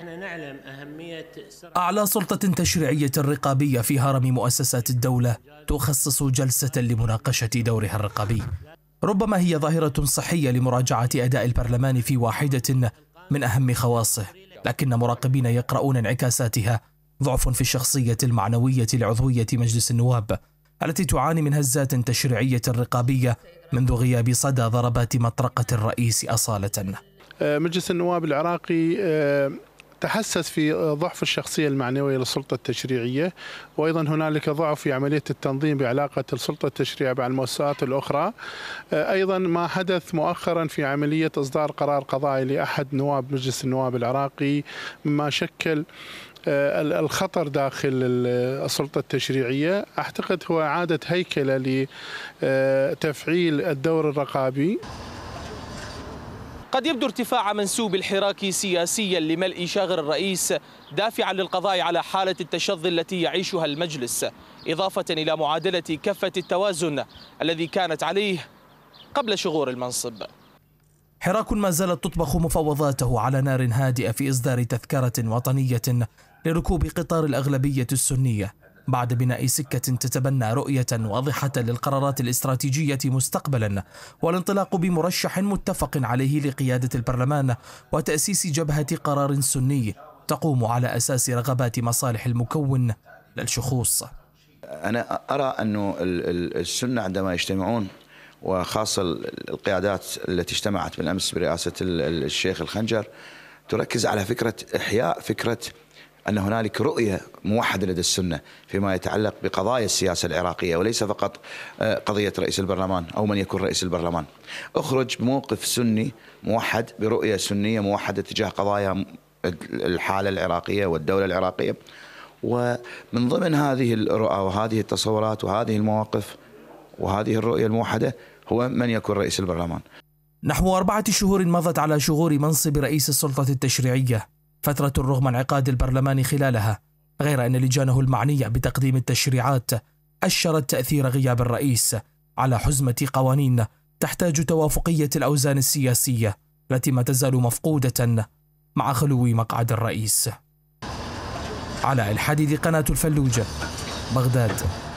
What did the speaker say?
احنا نعلم أهمية أعلى سلطة تشريعية رقابية في هرم مؤسسات الدولة تخصص جلسة لمناقشة دورها الرقابي ربما هي ظاهرة صحية لمراجعة أداء البرلمان في واحدة من أهم خواصه لكن مراقبين يقرؤون انعكاساتها ضعف في الشخصية المعنوية لعضوية مجلس النواب التي تعاني من هزات تشريعية رقابية منذ غياب صدى ضربات مطرقة الرئيس أصالة آه، مجلس النواب العراقي آه، تحسس في ضعف الشخصية المعنوية للسلطة التشريعية وأيضا هنالك ضعف في عملية التنظيم بعلاقة السلطة التشريعية مع المؤسسات الأخرى آه، أيضا ما حدث مؤخرا في عملية إصدار قرار قضائي لأحد نواب مجلس النواب العراقي مما شكل آه، الخطر داخل السلطة التشريعية أعتقد هو إعادة هيكلة لتفعيل آه، الدور الرقابي قد يبدو ارتفاع منسوب الحراك سياسيا لملء شاغر الرئيس دافعا للقضاء على حالة التشظي التي يعيشها المجلس إضافة إلى معادلة كفة التوازن الذي كانت عليه قبل شغور المنصب حراك ما زالت تطبخ مفاوضاته على نار هادئة في إصدار تذكرة وطنية لركوب قطار الأغلبية السنية بعد بناء سكة تتبنى رؤية واضحة للقرارات الاستراتيجية مستقبلا والانطلاق بمرشح متفق عليه لقيادة البرلمان وتأسيس جبهة قرار سني تقوم على أساس رغبات مصالح المكون للشخوص أنا أرى أن السنة عندما يجتمعون وخاصة القيادات التي اجتمعت بالأمس برئاسة الشيخ الخنجر تركز على فكرة إحياء فكرة أن هنالك رؤية موحدة لدى السنة فيما يتعلق بقضايا السياسة العراقية وليس فقط آه، قضية رئيس البرلمان أو من يكون رئيس البرلمان أخرج بموقف سني موحد برؤية سنية موحدة تجاه قضايا الحالة العراقية والدولة العراقية ومن ضمن هذه الرؤى وهذه التصورات وهذه المواقف وهذه الرؤية الموحدة هو من يكون رئيس البرلمان نحو أربعة شهور مضت على شغور منصب رئيس السلطة التشريعية فترة رغم انعقاد البرلمان خلالها غير أن لجانه المعنية بتقديم التشريعات أشرت تأثير غياب الرئيس على حزمة قوانين تحتاج توافقية الأوزان السياسية التي ما تزال مفقودة مع خلو مقعد الرئيس على الحديد قناة الفلوجة بغداد